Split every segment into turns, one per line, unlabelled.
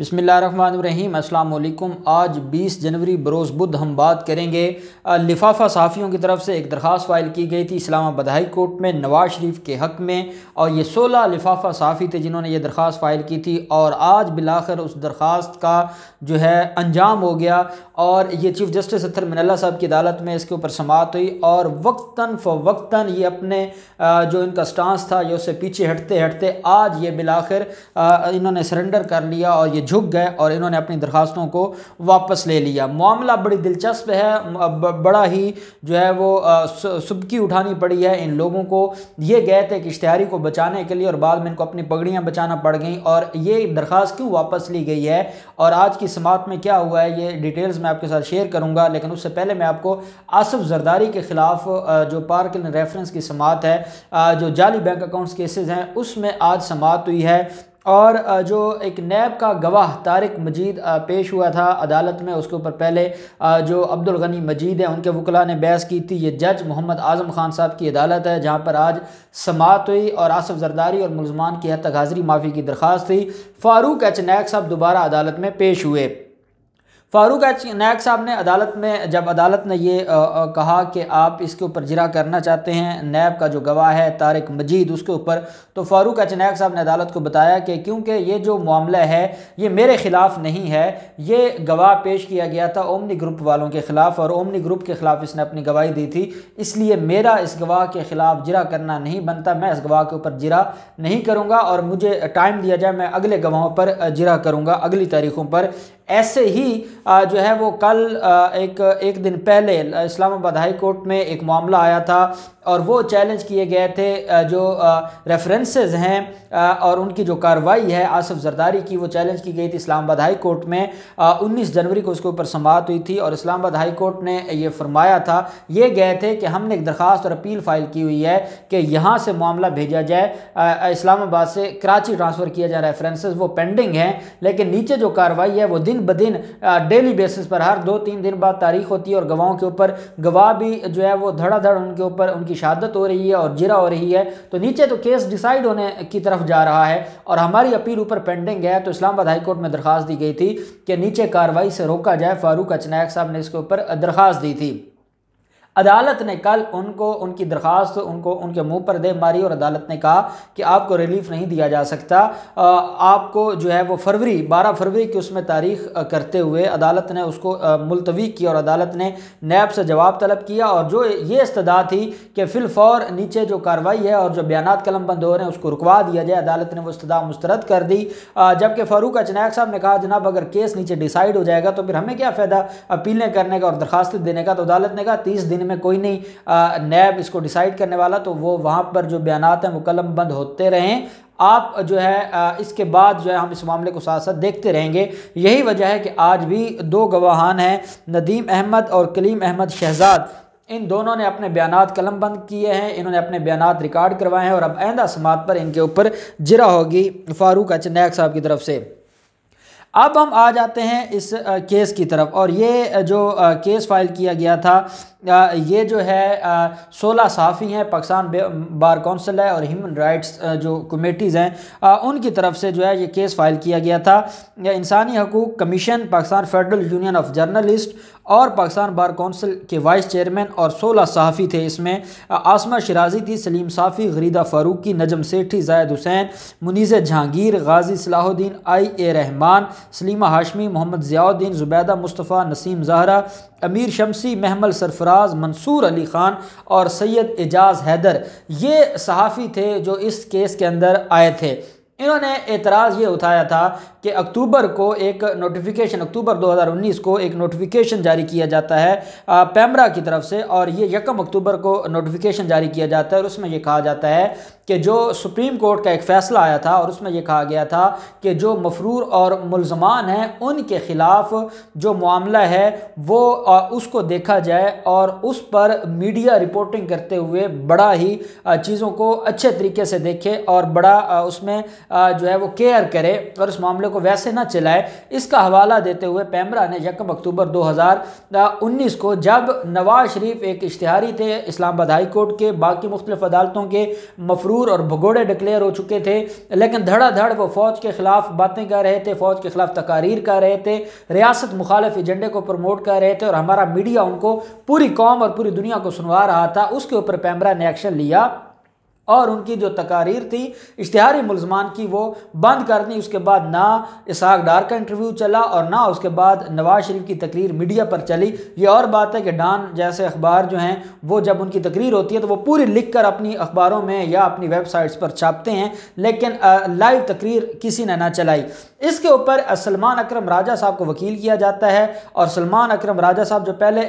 बसमिल अल्लाम आज 20 जनवरी बरोज़ बुध हम बात करेंगे लिफाफा सहाफ़ियों की तरफ से एक दरख्वास्त फाइल की गई थी इस्लामाबाद हाई कोर्ट में नवाज़ शरीफ के हक़ में और ये 16 लिफाफा सहाफ़ी थे जिन्होंने ये दरख्वास्त फ़ाइल की थी और आज बिलाखर उस दरख्वास्त का जो है अंजाम हो गया और ये चीफ़ जस्टिस अतर मिनल्ला साहब की अदालत में इसके ऊपर समात हुई और वक्ता फ़वक्ता ये अपने जो इनका स्टांस था ये उससे पीछे हटते हटते आज ये बिलाखिर इन्होंने सरेंडर कर लिया और ये झुक गए और इन्होंने अपनी दरख्वास्तों को वापस ले लिया मामला बड़ी दिलचस्प है बड़ा ही जो है वो सुबकी उठानी पड़ी है इन लोगों को ये गए थे कि इश्तहारी को बचाने के लिए और बाद में इनको अपनी पगड़ियाँ बचाना पड़ गई और ये दरख्वास्त क्यों वापस ली गई है और आज की समात में क्या हुआ है ये डिटेल्स मैं आपके साथ शेयर करूँगा लेकिन उससे पहले मैं आपको आसफ़ जरदारी के ख़िलाफ़ जो पार्क रेफरेंस की समात है जो जाली बैंक अकाउंट्स केसेज हैं उसमें आज समात हुई है और जो एक नैब का गवाह तारिक मजीद पेश हुआ था अदालत में उसके ऊपर पहले जो अब्दुल गनी मजीद है उनके वकला ने बहस की थी ये जज मोहम्मद आजम खान साहब की अदालत है जहाँ पर आज समात हुई और आसफ जरदारी और मुलजमान की हद तक हाजिरी माफ़ी की दरख्वास्त थी फ़ारूक एच नैक साहब दोबारा अदालत में पेश हुए फारूक एच नायक साहब ने अदालत में जब अदालत ने ये कहा कि आप इसके ऊपर जिरा करना चाहते हैं नैब का जो गवाह है तारिक मजीद उसके ऊपर तो फारूक एच नायक साहब ने अदालत को बताया कि क्योंकि ये जो मामला है ये मेरे ख़िलाफ़ नहीं है ये गवाह पेश किया गया था ओमनी ग्रुप वालों के ख़िलाफ़ और ओमनी ग्रुप के ख़िलाफ़ इसने अपनी गवाही दी थी इसलिए मेरा इस गवाह के ख़िलाफ़ जिरा करना नहीं बनता मैं इस गवाह के ऊपर जिरा नहीं करूँगा और मुझे टाइम दिया जाए मैं अगले गवाहों पर जिरा करूँगा अगली तारीखों पर ऐसे ही जो है वो कल एक एक दिन पहले इस्लामाबाद हाई कोर्ट में एक मामला आया था और वो चैलेंज किए गए थे जो रेफरेंसेस हैं और उनकी जो कार्रवाई है आसफ जरदारी की वो चैलेंज की गई थी इस्लामाबाद हाई कोर्ट में 19 जनवरी को उसके ऊपर समात हुई थी और इस्लामाबाद हाई कोर्ट ने ये फरमाया था ये गए थे कि हमने एक दरख्वास्त और अपील फ़ाइल की हुई है कि यहाँ से मामला भेजा जाए इस्लामाबाद से कराची ट्रांसफ़र किया जाए रेफरेंसेज वो पेंडिंग हैं लेकिन नीचे जो कार्रवाई है वो दिन ब दिन डेली बेसिस पर हर दो तीन दिन बाद तारीख होती है और गवाहों के ऊपर गवाह भी जो है वो धड़ाधड़ उनके ऊपर उनकी शहादत हो रही है और जिरा हो रही है तो नीचे तो केस डिसाइड होने की तरफ जा रहा है और हमारी अपील ऊपर पेंडिंग है तो इस्लामाबाद हाईकोर्ट में दरख्वास्त दी गई थी कि नीचे कार्रवाई से रोका जाए फारूक अचनायक साहब ने इसके ऊपर दरख्वास्त दी थी अदालत ने कल उनको उनकी दरख्वास्त उनको उनके मुंह पर दे मारी और अदालत ने कहा कि आपको रिलीफ नहीं दिया जा सकता आपको जो है वो फरवरी 12 फरवरी की उसमें तारीख करते हुए अदालत ने उसको मुलतवी की और अदालत ने नैब से जवाब तलब किया और जो ये इस्तदा थी कि फिलफौर नीचे जो कार्रवाई है और जो बयान कलम बंद हो रहे हैं उसको रुकवा दिया जाए अदालत ने वो इस्तः मुस्तरद कर दी जबकि फ़ारूक अचनैक साहब ने कहा जनाब अगर केस नीचे डिसाइड हो जाएगा तो फिर हमें क्या फ़ायदा अपीलें करने का और दरखास्त देने का तो अदालत ने कहा तीस दिन सिंध में कोई नहीं नैब इसको डिसाइड करने वाला तो वो वहाँ पर जो बयान हैं वो कलम बंद होते रहें आप जो है इसके बाद जो है हम इस मामले को साथ साथ देखते रहेंगे यही वजह है कि आज भी दो गवाहान हैं नदीम अहमद और कलीम अहमद शहजाद इन दोनों ने अपने बयान कलम बंद किए हैं इन्होंने अपने बयान रिकॉर्ड करवाए हैं और अब आइंदा समात पर इनके ऊपर जिरा होगी फारूक अच नायक साहब की तरफ से अब हम आ जाते हैं इस केस की तरफ और ये जो केस फाइल किया गया था ये जो है सोलह सहाफ़ी हैं पाकिस्तान बार कौंसिल है और ह्यूमन राइट्स जो कमेटीज़ हैं उनकी तरफ से जो है ये केस फाइल किया गया था इंसानी हकूक़ commission Pakistan federal union of journalist और पाकिस्तान बार कौंसिल के वाइस चेयरमैन और सोलह सहाफ़ी थे इसमें आसमा शराजी थी सलीम साफ़ी गरीदा फ़ारूकी नजम सेठी जायद हुसैन मुनीज़ जहांगीर गाजी सलाहुद्दीन आई ए रहमान सलीमा हाशमी मोहम्मद ज़ियाउद्दीन जुबैदा मुस्तफ़ा नसीम जहरा अमीर शमसी महमल सरफराज मंसूर अली ख़ान और सैयद एजाज हैदर ये सहाफ़ी थे जो इस केस के अंदर आए थे इन्होंने एतराज़ ये उठाया था कि अक्टूबर को एक नोटिफिकेशन अक्टूबर 2019 को एक नोटिफिकेशन जारी किया जाता है पैमरा की तरफ से और ये यकम अक्टूबर को नोटिफिकेशन जारी किया जाता है और उसमें यह कहा जाता है कि जो सुप्रीम कोर्ट का एक फ़ैसला आया था और उसमें यह कहा गया था कि जो मफरूर और मुलजमान हैं उनके ख़िलाफ़ जो मामला है वो उसको देखा जाए और उस पर मीडिया रिपोर्टिंग करते हुए बड़ा ही चीज़ों को अच्छे तरीके से देखे और बड़ा उसमें जो है वो केयर करे और उस मामले को वैसे ना चलाए इसका हवाला देते हुए पैमरा ने यकम अक्टूबर उन्नीस को जब नवाज शरीफ एक इश्तहारी थे इस्लामाबाद हाई कोर्ट के बाकी मुख्तलिफ अदालतों के मफरूर मजबूर और भगोड़े डिक्लेयर हो चुके थे लेकिन धड़ाधड़ वो फौज के खिलाफ बातें कर रहे थे फौज के खिलाफ तकारीर कर रहे थे रियासत मुखालफ एजेंडे को प्रमोट कर रहे थे और हमारा मीडिया उनको पूरी कौम और पूरी दुनिया को सुनवा रहा था उसके ऊपर पैमरा ने एक्शन लिया और उनकी जो तकारीर थी इश्तहारी मुलजमान की वो बंद कर दी उसके बाद ना इसहाक डार का इंटरव्यू चला और ना उसके बाद नवाज शरीफ की तकरीर मीडिया पर चली ये और बात है कि डान जैसे अखबार जो हैं वो जब उनकी तकरीर होती है तो वो पूरी लिख कर अपनी अखबारों में या अपनी वेबसाइट्स पर छापते हैं लेकिन लाइव तकरीर किसी ने ना चलाई इसके ऊपर सलमान अक्रम राजा साहब को वकील किया जाता है और सलमान अक्रम राजा साहब जो पहले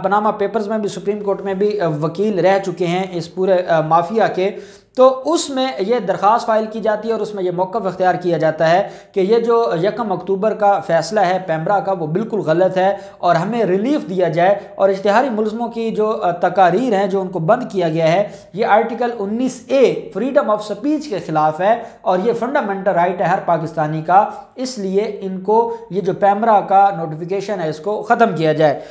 पनामा पेपर्स में भी सुप्रीम कोर्ट में भी वकील रह चुके हैं इस पूरे माफिया के तो उसमें यह दरख्वास्त फाइल की जाती है और उसमें यह मौक़ अख्तियार किया जाता है कि यह जो यकम अक्टूबर का फैसला है पैमरा का वो बिल्कुल गलत है और हमें रिलीफ दिया जाए और इश्तहारी मुलमों की जो तकारीर हैं जो उनको बंद किया गया है ये आर्टिकल उन्नीस ए फ्रीडम ऑफ स्पीच के ख़िलाफ़ है और ये फंडामेंटल राइट है हर पाकिस्तानी का इसलिए इनको ये जो पैमरा का नोटिफिकेशन है इसको ख़त्म किया जाए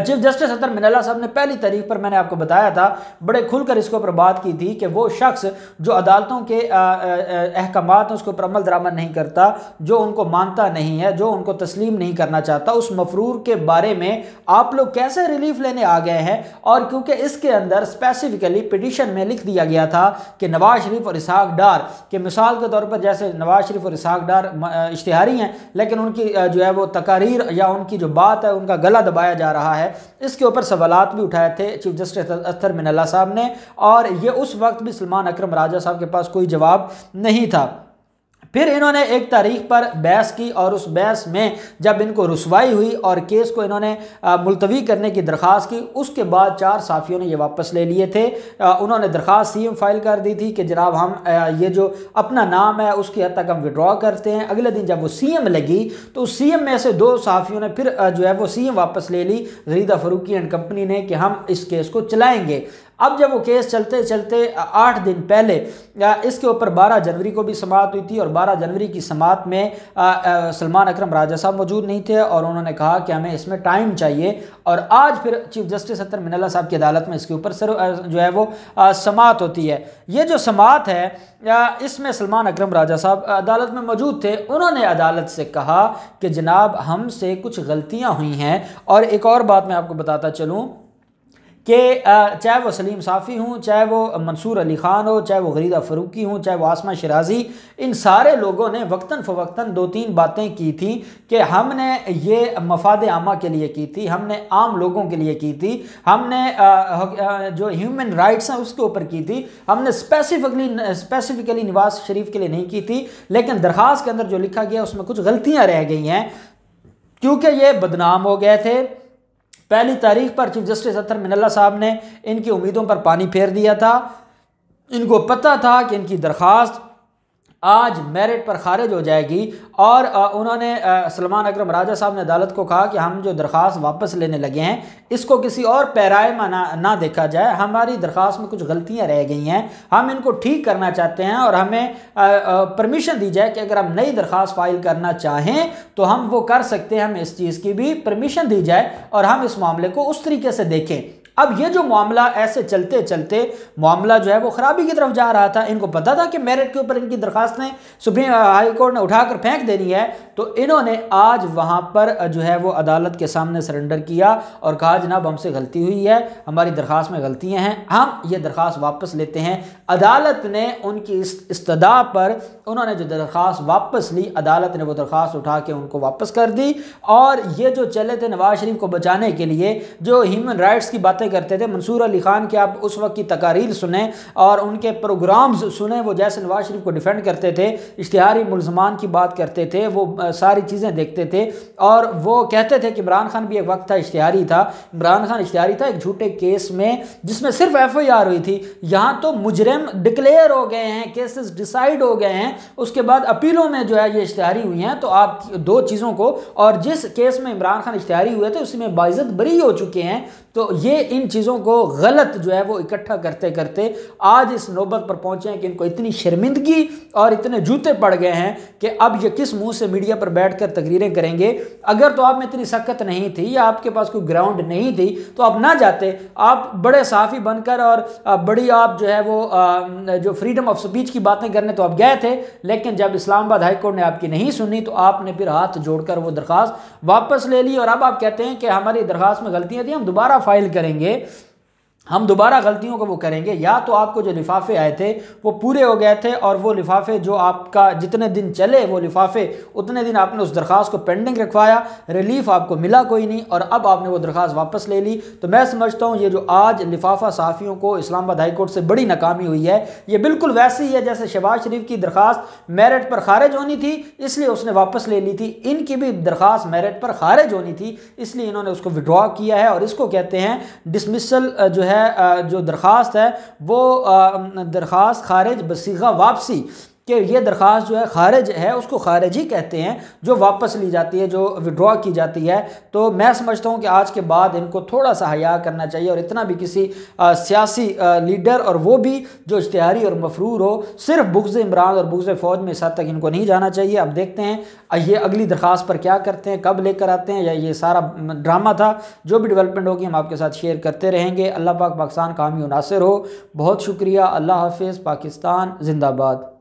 चीफ जस्टिस अतर मिनला साहब ने पहली तारीख पर मैंने आपको बताया था बड़े खुलकर इसके ऊपर बात की थी कि वो शख्स जो अदालतों के अहकाम हैं उसके ऊपर अमल दरामद नहीं करता जो उनको मानता नहीं है जो उनको तस्लीम नहीं करना चाहता उस मफरूर के बारे में आप लोग कैसे रिलीफ लेने आ गए हैं और क्योंकि इसके अंदर स्पेसिफिकली पिटिशन में लिख दिया गया था कि नवाज शरीफ और इसहाक डार के मिसाल के तौर पर जैसे नवाज शरीफ और इसहाक डार इश्तिहारी हैं लेकिन उनकी जो है वो तकारीर या उनकी जो बात है उनका गला दबाया जा रहा है है इसके ऊपर सवाल भी उठाए थे चीफ जस्टिस अख्तर मिनला साहब ने और ये उस वक्त भी सलमान अक्रम राजा साहब के पास कोई जवाब नहीं था फिर इन्होंने एक तारीख पर बहस की और उस बहस में जब इनको रसवाई हुई और केस को इन्होंने मुलतवी करने की दरख्वास्त की उसके बाद चार साफियों ने ये वापस ले लिए थे उन्होंने दरख्वास्त सी एम फाइल कर दी थी कि जनाब हम ये जो अपना नाम है उसकी हद तक हम विड्रॉ करते हैं अगले दिन जब वो सी एम लगी तो उस सी एम में से दो साफियों ने फिर जो है वो सी एम वापस ले ली जरीदा फरूकी एंड कंपनी ने कि हम इस केस को चलाएँगे अब जब वो केस चलते चलते आठ दिन पहले इसके ऊपर 12 जनवरी को भी समात हुई थी और 12 जनवरी की समात में सलमान अक्रम राजा साहब मौजूद नहीं थे और उन्होंने कहा कि हमें इसमें टाइम चाहिए और आज फिर चीफ जस्टिस अतर मिनला साहब की अदालत में इसके ऊपर सर जो है वो समात होती है ये जो समात है इसमें सलमान अकरम राजा साहब अदालत में मौजूद थे उन्होंने अदालत से कहा कि जनाब हमसे कुछ गलतियाँ हुई हैं और एक और बात मैं आपको बताता चलूँ कि चाहे वो सलीम साफ़ी हूँ चाहे वो मंसूर अली ख़ान हो चाहे वो गरीदा फ़रूकी हूँ चाहे वो आसमा शराजी इन सारे लोगों ने वक्ता फ़वक्ता दो तीन बातें की थी कि हमने ये मफाद आमा के लिए की थी हमने आम लोगों के लिए की थी हमने जो ह्यूमन राइट्स हैं उसके ऊपर की थी हमने स्पेसिफिकली स्पेसिफिकली नवाज शरीफ के लिए नहीं की थी लेकिन दरख्वास्त के अंदर जो लिखा गया उसमें कुछ गलतियाँ रह गई हैं क्योंकि ये बदनाम हो गए थे पहली तारीख पर चीफ जस्टिस अतर मिनल्ला साहब ने इनकी उम्मीदों पर पानी फेर दिया था इनको पता था कि इनकी दरख्वास्त आज मेरिट पर खारिज हो जाएगी और उन्होंने सलमान अकरम राजा साहब ने अदालत को कहा कि हम जो दरख्वास्त वापस लेने लगे हैं इसको किसी और पैराए में ना ना देखा जाए हमारी दरख्वास्त में कुछ गलतियां रह गई हैं हम इनको ठीक करना चाहते हैं और हमें परमिशन दी जाए कि अगर हम नई दरख्वास्त फाइल करना चाहें तो हम वो कर सकते हैं हमें इस चीज़ की भी परमिशन दी जाए और हम इस मामले को उस तरीके से देखें अब ये जो मामला ऐसे चलते चलते मामला जो है वो खराबी की तरफ जा रहा था इनको पता था कि मेरिट के ऊपर इनकी दरखास्तें सुप्रीम हाई कोर्ट ने उठाकर फेंक देनी है तो इन्होंने आज वहां पर जो है वो अदालत के सामने सरेंडर किया और कहा जनाब हमसे गलती हुई है हमारी दरखास्त में गलतियाँ हैं हम ये दरख्वास्त वापस लेते हैं अदालत ने उनकी इस इस्तदा पर उन्होंने जो दरख्वास वापस ली अदालत ने वो दरख्वास्त उठा के उनको वापस कर दी और ये जो चले थे नवाज शरीफ को बचाने के लिए जो ह्यूमन राइट्स की बातें बातें करते थे मंसूर अली ख़ान की आप उस वक्त की तकारीर सुने और उनके प्रोग्राम्स सुने वो जैसे नवाज शरीफ को डिफेंड करते थे इश्तहारी मुलजमान की बात करते थे वो सारी चीज़ें देखते थे और वो कहते थे कि इमरान खान भी एक वक्त था इश्तहारी था इमरान खान इश्तहारी था एक झूठे केस में जिसमें सिर्फ एफ आई आर हुई थी यहाँ तो मुजरम डिक्लेयर हो गए हैं केसेस डिसाइड हो गए हैं उसके बाद अपीलों में जो है ये इश्तहारी हुई हैं तो आप दो चीज़ों को और जिस केस में इमरान खान इश्तहारी हुए थे उसमें बाइज़त बरी हो चुके हैं तो ये इन चीज़ों को गलत जो है वो इकट्ठा करते करते आज इस नौबत पर पहुँचे हैं कि इनको इतनी शर्मिंदगी और इतने जूते पड़ गए हैं कि अब ये किस मुंह से मीडिया पर बैठकर तकरीरें करेंगे अगर तो आप में इतनी सख्त नहीं थी या आपके पास कोई ग्राउंड नहीं थी तो आप ना जाते आप बड़े साफ़ी बनकर और बड़ी आप जो है वो जो फ्रीडम ऑफ स्पीच की बातें करने तो आप गए थे लेकिन जब इस्लामाबाद हाईकोर्ट ने आपकी नहीं सुनी तो आपने फिर हाथ जोड़कर वो दरख्वास्त वापस ले ली और अब आप कहते हैं कि हमारी दरख्वास्त में गलतियाँ थी हम दोबारा फाइल करेंगे ये हम दोबारा गलतियों को वो करेंगे या तो आपको जो लिफाफे आए थे वो पूरे हो गए थे और वो लिफाफे जो आपका जितने दिन चले वो लिफाफे उतने दिन आपने उस दरख्वास्त को पेंडिंग रखवाया रिलीफ आपको मिला कोई नहीं और अब आपने वो दरख्वास्त वापस ले ली तो मैं समझता हूँ ये जो आज लिफाफा सहाफ़ियों को इस्लामाबाद हाई कोर्ट से बड़ी नाकामी हुई है ये बिल्कुल वैसे ही है जैसे शहबाज शरीफ की दरख्वास्त मेरिट पर खारिज होनी थी इसलिए उसने वापस ले ली थी इनकी भी दरख्वास्त मेरिट पर खारिज होनी थी इसलिए इन्होंने उसको विड्रॉ किया है और इसको कहते हैं डिसमिसल जो है है जो दरख्वास्त है वो दरख्वास्त खारिज बसीगा वापसी कि ये दरख्वास्त जो है खारिज है उसको खारिज ही कहते हैं जो वापस ली जाती है जो विड्रॉ की जाती है तो मैं समझता हूँ कि आज के बाद इनको थोड़ा सा हया करना चाहिए और इतना भी किसी सियासी लीडर और वो भी जो इश्तहारी और मफरूर हो सिर्फ बुग्ज़ इमरान और बुग्ज़ फ़ौज में इस हद तक इनको नहीं जाना चाहिए अब देखते हैं ये अगली दरख्वास्त पर क्या करते हैं कब लेकर आते हैं या ये सारा ड्रामा था जो भी डेवलपमेंट होगी हम आपके साथ शेयर करते रहेंगे अल्लाह पाक पाकिस्तान कामी मुनासर हो बहुत शुक्रिया अल्लाह हाफिज़ पाकिस्तान जिंदाबाद